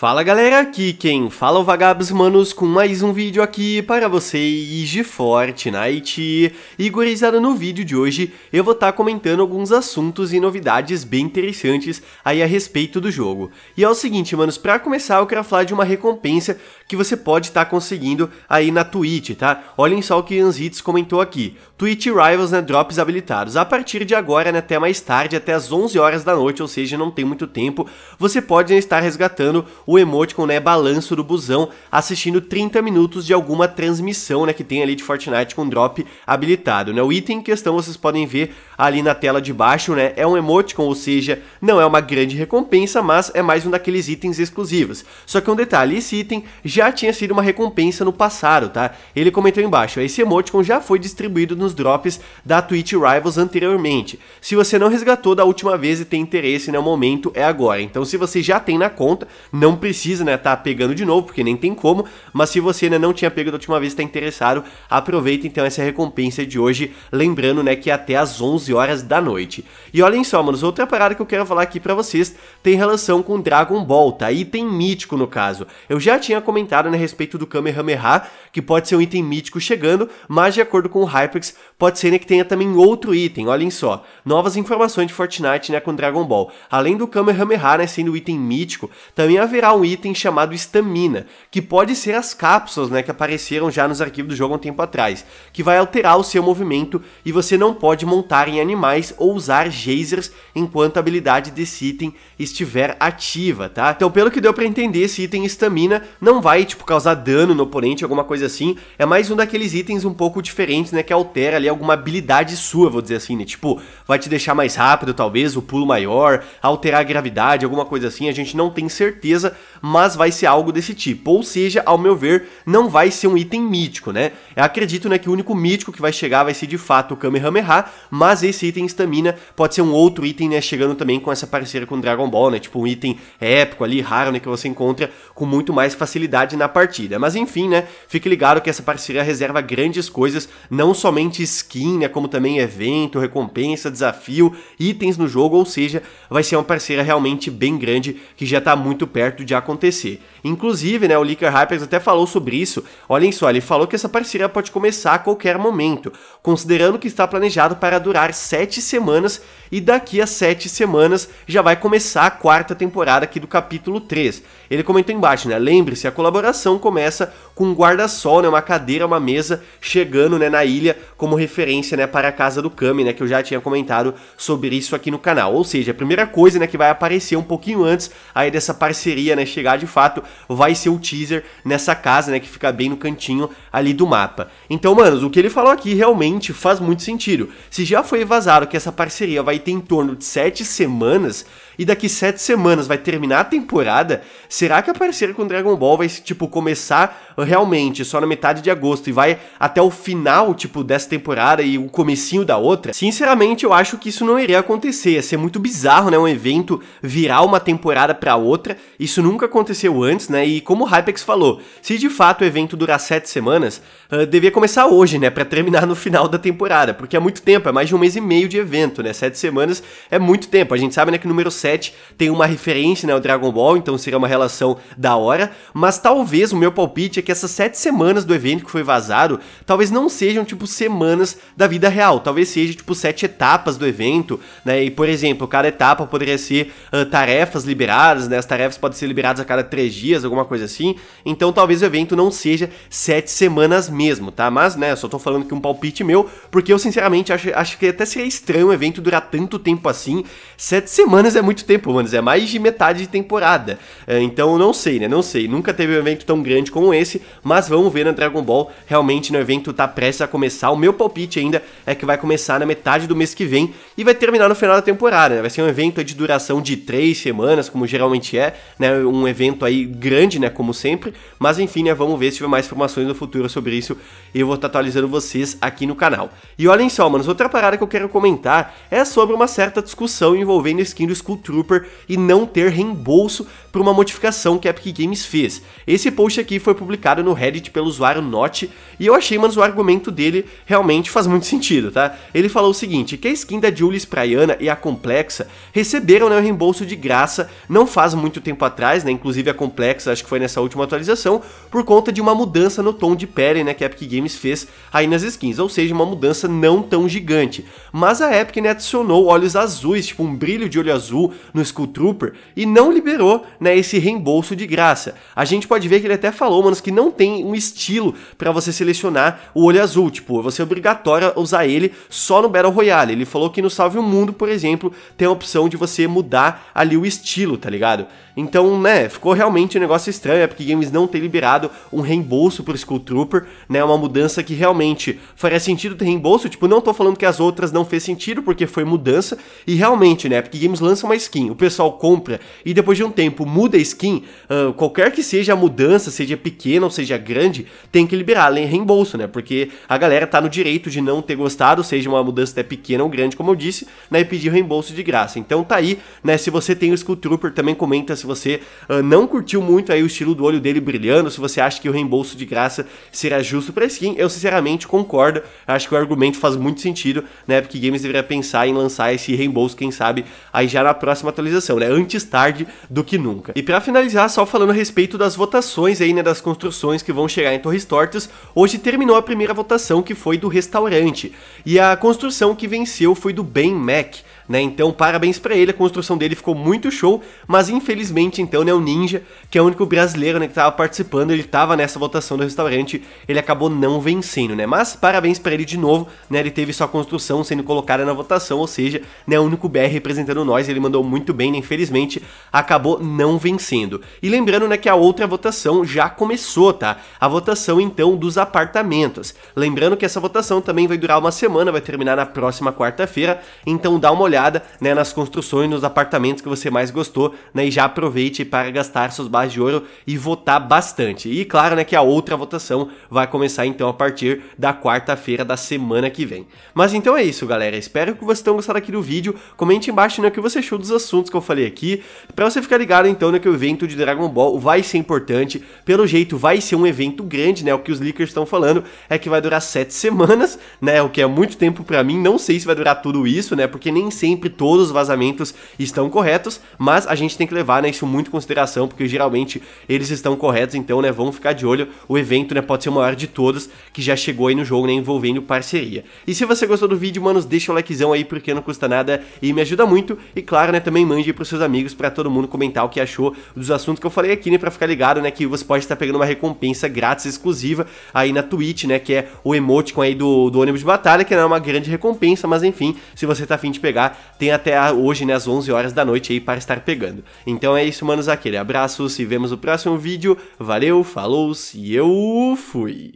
Fala galera, aqui quem fala é o Vagabos Manos com mais um vídeo aqui para vocês de Fortnite. E gurizada, no vídeo de hoje eu vou estar tá comentando alguns assuntos e novidades bem interessantes aí a respeito do jogo. E é o seguinte, manos, para começar eu quero falar de uma recompensa que você pode estar tá conseguindo aí na Twitch, tá? Olhem só o que Anzitz comentou aqui, Twitch Rivals, né, drops habilitados. A partir de agora, né, até mais tarde, até as 11 horas da noite, ou seja, não tem muito tempo, você pode né, estar resgatando o emoticon, né, balanço do busão, assistindo 30 minutos de alguma transmissão, né, que tem ali de Fortnite com drop habilitado, né? O item em questão vocês podem ver ali na tela de baixo, né? É um emoticon, ou seja, não é uma grande recompensa, mas é mais um daqueles itens exclusivos. Só que um detalhe, esse item já tinha sido uma recompensa no passado, tá? Ele comentou embaixo, esse emoticon já foi distribuído nos drops da Twitch Rivals anteriormente. Se você não resgatou da última vez e tem interesse, né, o momento é agora. Então se você já tem na conta, não precisa, né, tá pegando de novo, porque nem tem como, mas se você né, não tinha pego da última vez, está interessado, aproveita então essa recompensa de hoje, lembrando, né, que é até às 11 horas da noite. E olhem só, manos, outra parada que eu quero falar aqui para vocês tem relação com Dragon Ball, tá? Item mítico no caso. Eu já tinha comentado né, a respeito do Kamehameha, que pode ser um item mítico chegando, mas de acordo com o Hypex, pode ser né, que tenha também outro item, olhem só. Novas informações de Fortnite, né, com Dragon Ball. Além do Kamehameha, né, sendo item mítico, também haverá liberar um item chamado estamina, que pode ser as cápsulas né, que apareceram já nos arquivos do jogo há um tempo atrás, que vai alterar o seu movimento e você não pode montar em animais ou usar geysers enquanto a habilidade desse item estiver ativa, tá? Então pelo que deu para entender, esse item estamina não vai tipo causar dano no oponente, alguma coisa assim, é mais um daqueles itens um pouco diferentes, né, que altera ali alguma habilidade sua, vou dizer assim, né? Tipo, vai te deixar mais rápido talvez, o pulo maior, alterar a gravidade, alguma coisa assim, a gente não tem certeza, certeza, mas vai ser algo desse tipo. Ou seja, ao meu ver, não vai ser um item mítico, né? Eu acredito né, que o único mítico que vai chegar vai ser de fato o Kamehameha, mas esse item estamina pode ser um outro item, né, chegando também com essa parceria com Dragon Ball, né? Tipo um item épico ali, raro, né, que você encontra com muito mais facilidade na partida. Mas enfim, né, fique ligado que essa parceria reserva grandes coisas, não somente skin, né, como também evento, recompensa, desafio, itens no jogo, ou seja, vai ser uma parceria realmente bem grande que já tá muito perto perto de acontecer. Inclusive, né, o Licker Hypers até falou sobre isso. Olhem só, ele falou que essa parceria pode começar a qualquer momento, considerando que está planejado para durar 7 semanas e daqui a 7 semanas já vai começar a quarta temporada aqui do capítulo 3. Ele comentou embaixo, né? Lembre-se, a colaboração começa com um guarda-sol, né, uma cadeira, uma mesa chegando, né, na ilha como referência, né, para a casa do Kami, né, que eu já tinha comentado sobre isso aqui no canal. Ou seja, a primeira coisa, né, que vai aparecer um pouquinho antes aí dessa parceria dia, né, chegar de fato, vai ser o teaser nessa casa, né, que fica bem no cantinho ali do mapa. Então, manos, o que ele falou aqui realmente faz muito sentido. Se já foi vazado que essa parceria vai ter em torno de 7 semanas, e daqui sete semanas vai terminar a temporada, será que a parceria com Dragon Ball vai, tipo, começar realmente só na metade de agosto e vai até o final, tipo, dessa temporada e o comecinho da outra? Sinceramente, eu acho que isso não iria acontecer, ia ser muito bizarro, né, um evento virar uma temporada pra outra, isso nunca aconteceu antes, né, e como o Hypex falou, se de fato o evento durar sete semanas, uh, devia começar hoje, né, pra terminar no final da temporada, porque é muito tempo, é mais de um mês e meio de evento, né, sete semanas é muito tempo, a gente sabe, né, que o número 7 7 tem uma referência né, ao Dragon Ball, então seria uma relação da hora. Mas talvez o meu palpite é que essas sete semanas do evento que foi vazado, talvez não sejam tipo semanas da vida real, talvez seja tipo sete etapas do evento, né? E por exemplo, cada etapa poderia ser uh, tarefas liberadas, né? As tarefas podem ser liberadas a cada três dias, alguma coisa assim. Então talvez o evento não seja sete semanas mesmo, tá? Mas, né, só tô falando que um palpite meu, porque eu sinceramente acho, acho que até seria estranho o evento durar tanto tempo assim. Sete semanas é muito muito tempo, mano. É mais de metade de temporada. É, então não sei, né? Não sei. Nunca teve um evento tão grande como esse, mas vamos ver na Dragon Ball. Realmente, no evento tá prestes a começar. O meu palpite ainda é que vai começar na metade do mês que vem e vai terminar no final da temporada. Né? Vai ser um evento de duração de três semanas, como geralmente é, né? Um evento aí grande, né? Como sempre. Mas enfim, né? Vamos ver se tiver mais informações no futuro sobre isso. Eu vou estar atualizando vocês aqui no canal. E olhem só, mano. outra parada que eu quero comentar é sobre uma certa discussão envolvendo skin do Sculpture Trooper e não ter reembolso por uma modificação que a Epic Games fez. Esse post aqui foi publicado no Reddit pelo usuário Not e eu achei, mas o argumento dele realmente faz muito sentido, tá? Ele falou o seguinte, que a skin da Julius Praiana e a Complexa receberam né, o reembolso de graça não faz muito tempo atrás, né, inclusive a Complexa, acho que foi nessa última atualização, por conta de uma mudança no tom de pele, né, que a Epic Games fez aí nas skins, ou seja, uma mudança não tão gigante. Mas a Epic né, adicionou olhos azuis, tipo um brilho de olho azul, no Skull Trooper e não liberou né, esse reembolso de graça. A gente pode ver que ele até falou, manos, que não tem um estilo para você selecionar o olho azul. Tipo, você é obrigatório usar ele só no Battle Royale. Ele falou que no Salve o Mundo, por exemplo, tem a opção de você mudar ali o estilo, tá ligado? Então, né, ficou realmente um negócio estranho, é porque Games não ter liberado um reembolso pro Skull Trooper, né, uma mudança que realmente faria sentido ter reembolso, tipo, não tô falando que as outras não fez sentido, porque foi mudança, e realmente, né, porque Games lança uma skin, o pessoal compra e depois de um tempo muda a skin, uh, qualquer que seja a mudança, seja pequena ou seja grande, tem que liberar em reembolso, né? Porque a galera tá no direito de não ter gostado, seja uma mudança até pequena ou grande, como eu disse, né? E pedir reembolso de graça. Então tá aí, né? Se você tem o Skull Trooper, também comenta se você uh, não curtiu muito aí o estilo do olho dele brilhando, se você acha que o reembolso de graça será justo pra skin. Eu sinceramente concordo, acho que o argumento faz muito sentido, né? Porque games deveria pensar em lançar esse reembolso, quem sabe, aí já na próxima próxima atualização, né? Antes tarde do que nunca. E para finalizar, só falando a respeito das votações aí, né, das construções que vão chegar em Torres Tortas, hoje terminou a primeira votação que foi do restaurante, e a construção que venceu foi do Ben Mac, né? Então, parabéns para ele, a construção dele ficou muito show, mas infelizmente, então, né, o Ninja, que é o único brasileiro né, que estava participando, ele estava nessa votação do restaurante, ele acabou não vencendo, né? Mas parabéns para ele de novo, né? Ele teve sua construção sendo colocada na votação, ou seja, né, o único BR representando nós, ele mandou muito bem, né? infelizmente acabou não vencendo. E lembrando, né, que a outra votação já começou, tá? A votação então dos apartamentos. Lembrando que essa votação também vai durar uma semana, vai terminar na próxima quarta-feira, então dá uma olhada olhada né, nas construções, nos apartamentos que você mais gostou, né, e já aproveite para gastar seus barras de ouro e votar bastante. E claro, né, que a outra votação vai começar então a partir da quarta-feira da semana que vem. Mas então é isso, galera. Espero que vocês tenham gostado aqui do vídeo. Comente embaixo né, o que você achou dos assuntos que eu falei aqui, para você ficar ligado então né, que o evento de Dragon Ball vai ser importante. Pelo jeito, vai ser um evento grande, né? O que os leakers estão falando é que vai durar sete semanas, né? O que é muito tempo para mim. Não sei se vai durar tudo isso, né? Porque nem sempre sempre todos os vazamentos estão corretos, mas a gente tem que levar né, isso muito em consideração, porque geralmente eles estão corretos, então né, vamos ficar de olho. O evento né, pode ser o maior de todos que já chegou aí no jogo, né, envolvendo parceria. E se você gostou do vídeo, manos, deixa o likezão aí, porque não custa nada e me ajuda muito. E claro, né, também mande aí pros seus amigos, para todo mundo comentar o que achou dos assuntos que eu falei aqui, né, para ficar ligado, né, que você pode estar pegando uma recompensa grátis exclusiva aí na Twitch, né, que é o emoticon aí do, do ônibus de batalha, que não é uma grande recompensa, mas enfim, se você tá afim de pegar, tem até hoje, né, às 11 horas da noite aí para estar pegando. Então é isso, manos, aquele abraço, se vemos no próximo vídeo, valeu, falou e eu fui!